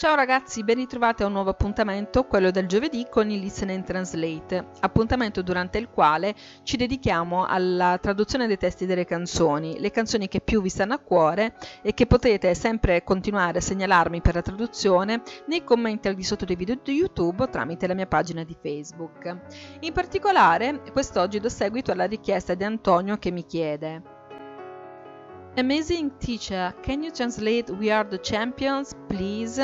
Ciao ragazzi, ben ritrovati a un nuovo appuntamento, quello del giovedì con il Listen and Translate, appuntamento durante il quale ci dedichiamo alla traduzione dei testi delle canzoni, le canzoni che più vi stanno a cuore e che potete sempre continuare a segnalarmi per la traduzione nei commenti al di sotto dei video di YouTube o tramite la mia pagina di Facebook. In particolare, quest'oggi do seguito alla richiesta di Antonio che mi chiede Amazing teacher, can you translate We are the champions, please?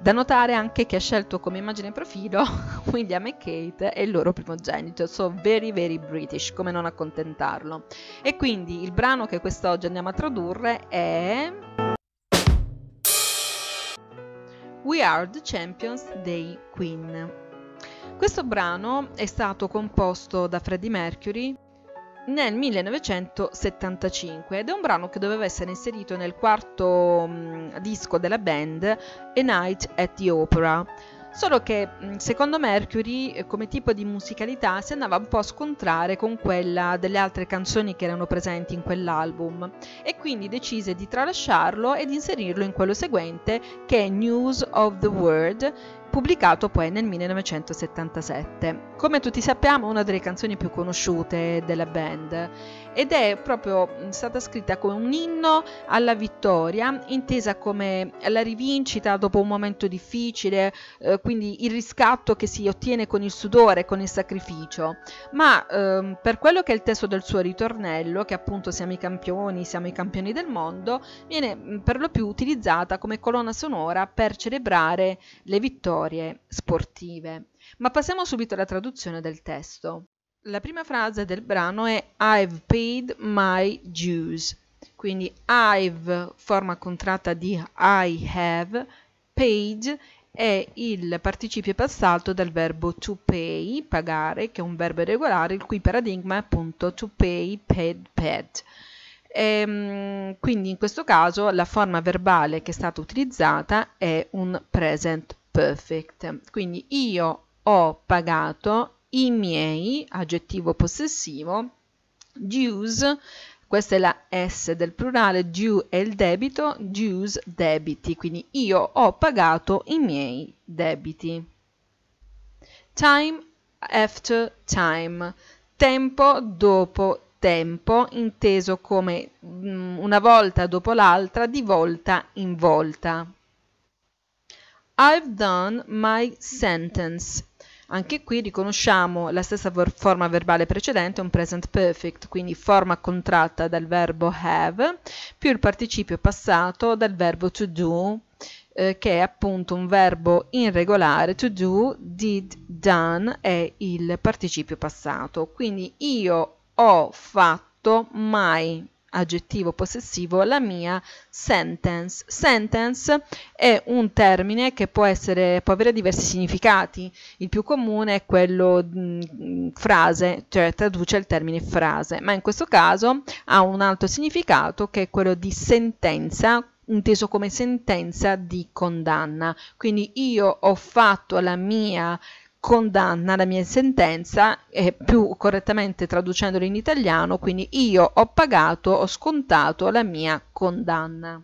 Da notare anche che ha scelto come immagine profilo William e Kate e il loro primogenito, so very very British, come non accontentarlo. E quindi il brano che quest'oggi andiamo a tradurre è We Are the Champions dei Queen. Questo brano è stato composto da Freddie Mercury, nel 1975 ed è un brano che doveva essere inserito nel quarto mh, mm, disco della band A Night at the Opera. Solo che mm, secondo Mercury eh, come tipo di musicalità si andava un po' a scontrare con quella delle altre canzoni che erano presenti in quell'album e quindi decise di tralasciarlo ed inserirlo in quello seguente che è News of the World pubblicato poi nel 1977. Come tutti sappiamo è una delle canzoni più conosciute della band ed è proprio stata scritta come un inno alla vittoria, intesa come la rivincita dopo un momento difficile, eh, quindi il riscatto che si ottiene con il sudore, con il sacrificio, ma ehm, per quello che è il testo del suo ritornello, che appunto siamo i campioni, siamo i campioni del mondo, viene per lo più utilizzata come colonna sonora per celebrare le vittorie storie sportive. Ma passiamo subito alla traduzione del testo. La prima frase del brano è I've paid my dues. Quindi I've, forma contratta di I have, paid è il participio passato del verbo to pay, pagare, che è un verbo irregolare, il cui paradigma è appunto to pay, paid, paid. E, ehm, quindi in questo caso la forma verbale che è stata utilizzata è un present perfect. Quindi io ho pagato i miei, aggettivo possessivo, dues, questa è la S del plurale, due è il debito, dues debiti, quindi io ho pagato i miei debiti. Time after time, tempo dopo tempo, inteso come mm, una volta dopo l'altra, di volta in volta. I've done my sentence. Anche qui riconosciamo la stessa forma verbale precedente, un present perfect, quindi forma contratta dal verbo have, più il participio passato dal verbo to do, eh, che è appunto un verbo irregolare, to do, did, done è il participio passato. Quindi io ho fatto mai aggettivo possessivo la mia sentence. Sentence è un termine che può, essere, può avere diversi significati. Il più comune è quello mh, frase, cioè traduce il termine frase, ma in questo caso ha un altro significato che è quello di sentenza inteso come sentenza di condanna. Quindi io ho fatto la mia condanna la mia sentenza, eh, più correttamente traducendolo in italiano, quindi io ho pagato, ho scontato la mia condanna.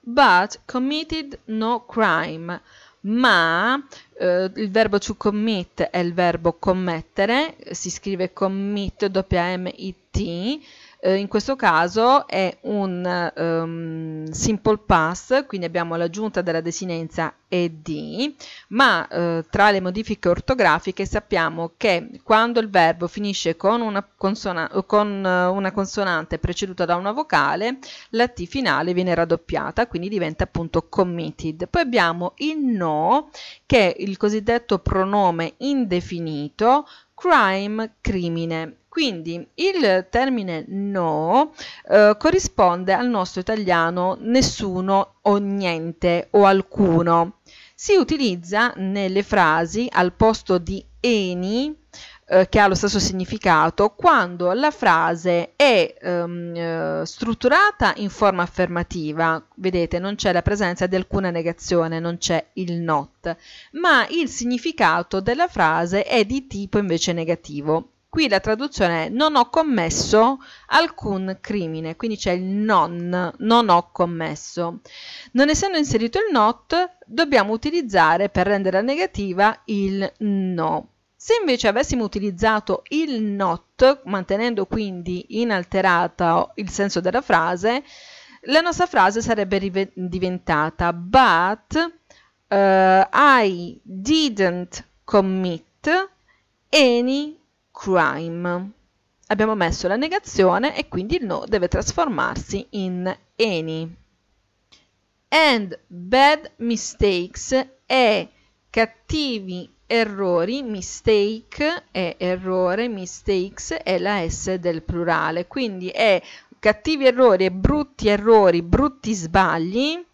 But committed no crime, ma eh, il verbo to commit è il verbo commettere, si scrive commit, W-M-I-T, eh, in questo caso è un um, simple pass, quindi abbiamo l'aggiunta della desinenza ed, ma eh, tra le modifiche ortografiche sappiamo che quando il verbo finisce con una, consona con eh, una consonante preceduta da una vocale, la T finale viene raddoppiata, quindi diventa appunto committed. Poi abbiamo il no, che è il cosiddetto pronome indefinito, crime, crimine. Quindi il termine no eh, corrisponde al nostro italiano nessuno o niente o alcuno. Si utilizza nelle frasi al posto di any eh, che ha lo stesso significato quando la frase è ehm, eh, strutturata in forma affermativa, vedete non c'è la presenza di alcuna negazione, non c'è il not, ma il significato della frase è di tipo invece negativo. Qui la traduzione è non ho commesso alcun crimine, quindi c'è il non, non ho commesso. Non essendo inserito il not, dobbiamo utilizzare per renderla negativa il no. Se invece avessimo utilizzato il not, mantenendo quindi inalterata il senso della frase, la nostra frase sarebbe diventata But uh, I didn't commit any crime. Abbiamo messo la negazione e quindi il no deve trasformarsi in any. And bad mistakes e cattivi errori, mistake è errore, mistakes è la S del plurale, quindi è cattivi errori e brutti errori, brutti sbagli.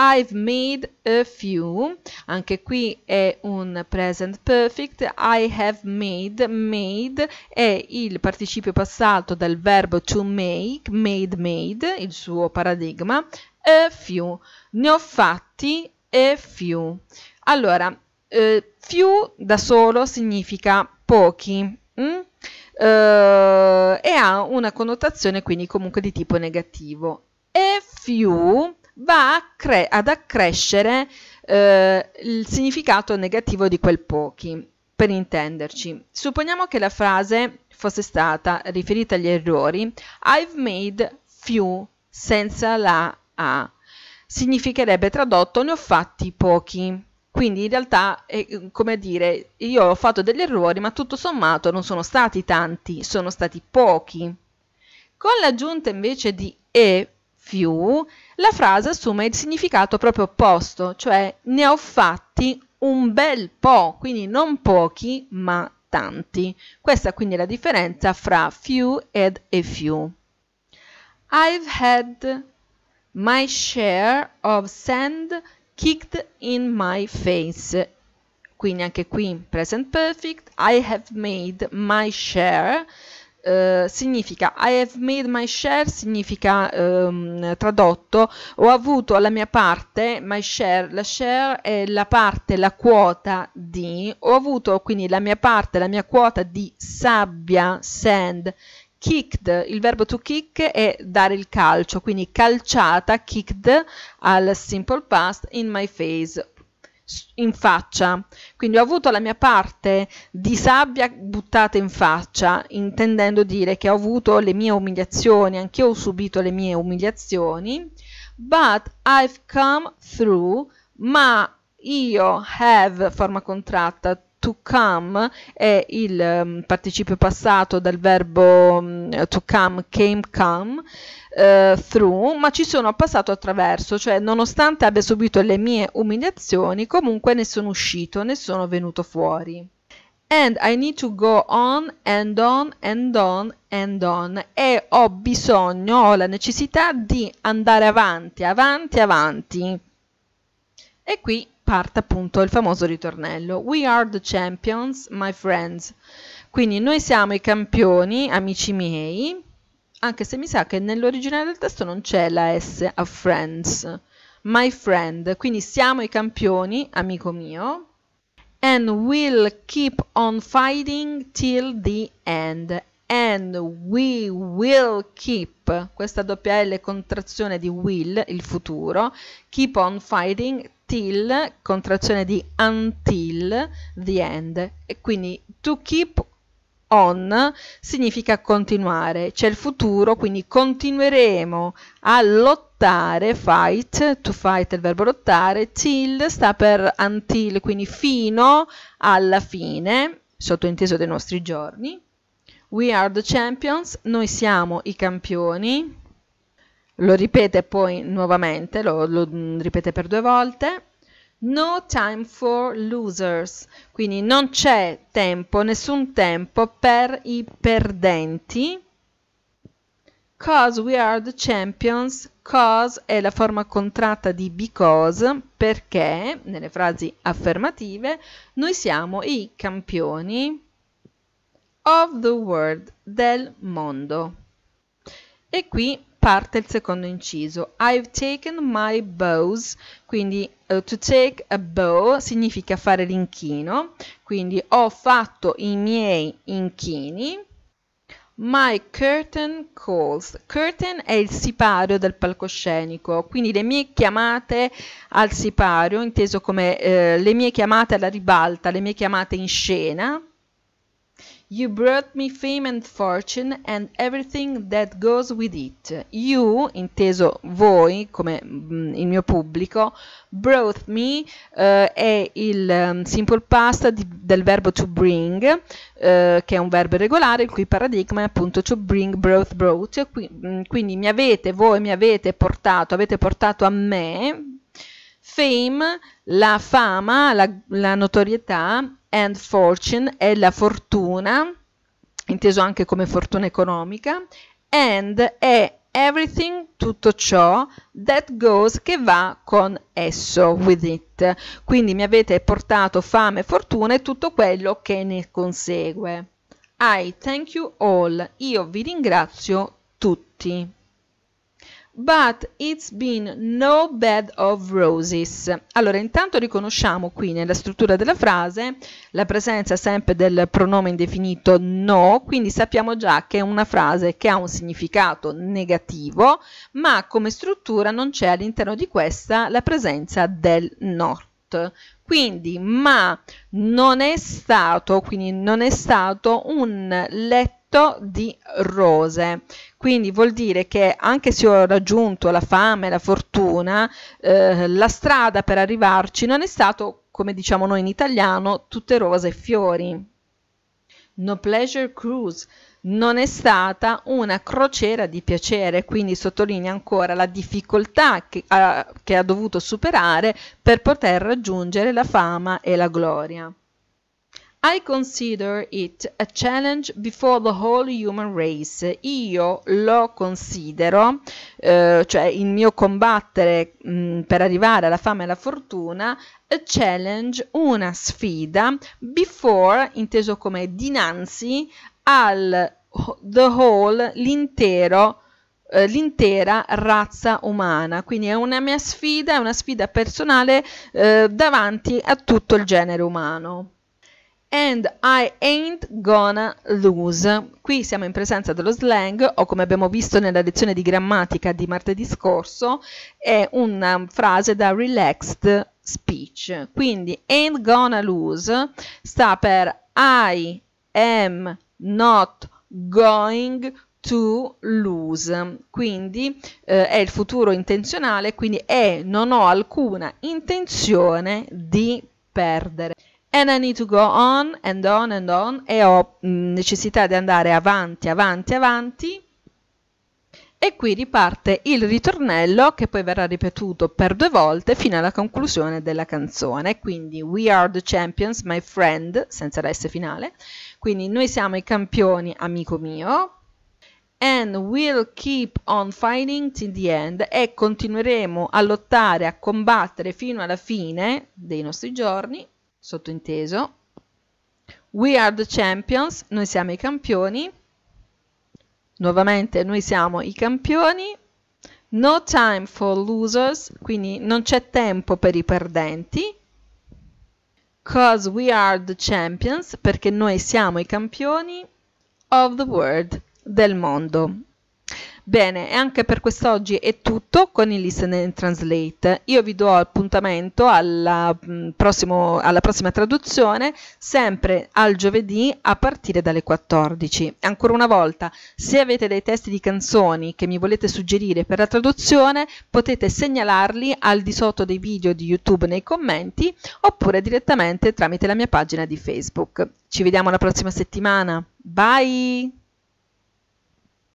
I've made a few, anche qui è un present perfect, I have made, made è il participio passato del verbo to make, made, made, il suo paradigma, a few, ne ho fatti a few. Allora, eh, few da solo significa pochi mh? Mm? Eh, e ha una connotazione quindi comunque di tipo negativo. E few va ad accrescere eh, il significato negativo di quel pochi. Per intenderci, supponiamo che la frase fosse stata riferita agli errori I've made few senza la A. Significherebbe tradotto ne ho fatti pochi. Quindi in realtà è come dire, io ho fatto degli errori, ma tutto sommato non sono stati tanti, sono stati pochi. Con l'aggiunta invece di e più, la frase assume il significato proprio opposto, cioè ne ho fatti un bel po', quindi non pochi, ma tanti. Questa quindi è la differenza fra few ed a few. I've had my share of sand kicked in my face. Quindi anche qui in present perfect, I have made my share. Eh, significa I have made my share significa ehm, tradotto ho avuto la mia parte my share la share è la parte la quota di ho avuto quindi la mia parte la mia quota di sabbia sand Kicked, il verbo to kick è dare il calcio, quindi calciata, kicked al simple past in my face, in faccia. Quindi ho avuto la mia parte di sabbia buttata in faccia, intendendo dire che ho avuto le mie umiliazioni, anch'io ho subito le mie umiliazioni, but I've come through, ma io have, forma contratta, to come è il um, participio passato del verbo um, to come, came, come, uh, through, ma ci sono passato attraverso, cioè nonostante abbia subito le mie umiliazioni, comunque ne sono uscito, ne sono venuto fuori. And I need to go on and on and on and on. E ho bisogno, ho la necessità di andare avanti, avanti, avanti. E qui parte appunto il famoso ritornello We are the champions, my friends. Quindi noi siamo i campioni, amici miei, anche se mi sa che nell'originale del testo non c'è la S a friends. My friend, quindi siamo i campioni, amico mio. And we'll keep on fighting till the end. And we will keep, questa doppia L contrazione di will, il futuro, keep on fighting till, contrazione di until, the end. E quindi to keep on significa continuare, c'è il futuro, quindi continueremo a lottare, fight, to fight è il verbo lottare, till sta per until, quindi fino alla fine, sottointeso dei nostri giorni. We are the champions, noi siamo i campioni lo ripete poi nuovamente, lo, lo mm, ripete per due volte. No time for losers, quindi non c'è tempo, nessun tempo per i perdenti. Cause we are the champions, cause è la forma contratta di because, perché nelle frasi affermative noi siamo i campioni of the world, del mondo. E qui parte il secondo inciso. I've taken my bows, quindi uh, to take a bow significa fare l'inchino, quindi ho fatto i miei inchini. My curtain calls. Curtain è il sipario del palcoscenico, quindi le mie chiamate al sipario, inteso come eh, le mie chiamate alla ribalta, le mie chiamate in scena, You brought me fame and fortune and everything that goes with it. You, inteso voi come mm, il mio pubblico, brought me uh, è il um, simple past di, del verbo to bring, uh, che è un verbo regolare, il cui paradigma è appunto to bring, brought, brought. Qui, mm, quindi mi avete, voi mi avete portato, avete portato a me, fame, la fama, la, la notorietà and fortune è la fortuna, inteso anche come fortuna economica, and è everything, tutto ciò, that goes, che va con esso, with it. Quindi mi avete portato fame, fortuna e tutto quello che ne consegue. I thank you all, io vi ringrazio tutti but it's been no bed of roses. Allora, intanto riconosciamo qui nella struttura della frase la presenza sempre del pronome indefinito no, quindi sappiamo già che è una frase che ha un significato negativo, ma come struttura non c'è all'interno di questa la presenza del not. Quindi, ma non è stato, quindi non è stato un letto di rose. Quindi vuol dire che anche se ho raggiunto la fame, la fortuna, eh, la strada per arrivarci non è stato, come diciamo noi in italiano, tutte rose e fiori. No pleasure cruise non è stata una crociera di piacere, quindi sottolinea ancora la difficoltà che ha, che ha dovuto superare per poter raggiungere la fama e la gloria. I consider it a challenge before the whole human race. Io lo considero, eh, cioè il mio combattere mh, per arrivare alla fama e alla fortuna, a challenge, una sfida, before, inteso come dinanzi, al the whole, l'intero eh, l'intera razza umana. Quindi è una mia sfida, è una sfida personale eh, davanti a tutto il genere umano. And I ain't gonna lose. Qui siamo in presenza dello slang o come abbiamo visto nella lezione di grammatica di martedì scorso, è una frase da relaxed speech. Quindi ain't gonna lose sta per I am not going to lose, quindi eh, è il futuro intenzionale, quindi è non ho alcuna intenzione di perdere and I need to go on and on and on e ho mh, mm, necessità di andare avanti, avanti, avanti e qui riparte il ritornello che poi verrà ripetuto per due volte fino alla conclusione della canzone quindi we are the champions my friend senza la S finale quindi noi siamo i campioni amico mio and we'll keep on fighting till the end e continueremo a lottare a combattere fino alla fine dei nostri giorni sottointeso. We are the champions, noi siamo i campioni. Nuovamente noi siamo i campioni. No time for losers, quindi non c'è tempo per i perdenti. Cause we are the champions, perché noi siamo i campioni of the world, del mondo. Bene, e anche per quest'oggi è tutto con il Listen and Translate. Io vi do appuntamento alla, mh, mm, prossimo, alla prossima traduzione, sempre al giovedì a partire dalle 14. Ancora una volta, se avete dei testi di canzoni che mi volete suggerire per la traduzione, potete segnalarli al di sotto dei video di YouTube nei commenti oppure direttamente tramite la mia pagina di Facebook. Ci vediamo la prossima settimana. Bye!